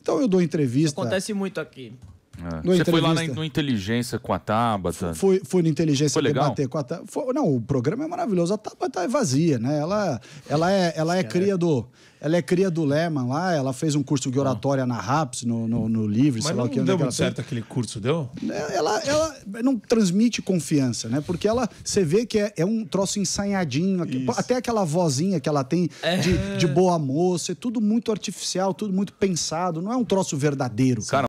Então eu dou entrevista. Acontece muito aqui. É. Você foi lá na, no Inteligência com a Tabata? Fui, fui no Inteligência foi legal? com a Tabata. Foi, não, o programa é maravilhoso. A Tabata é vazia, né? Ela, ela é, ela é, é cria do... Ela é cria do Leman lá, ela fez um curso de ah. oratória ah. na RAPS, no, no, no Livre, Mas sei lá o que. Mas não deu é muito certo aquele curso, deu? Né, ela, ela não transmite confiança, né? Porque ela, você vê que é, é um troço ensanhadinho. Isso. Até aquela vozinha que ela tem é. de, de boa moça, é tudo muito artificial, tudo muito pensado. Não é um troço verdadeiro. Cara,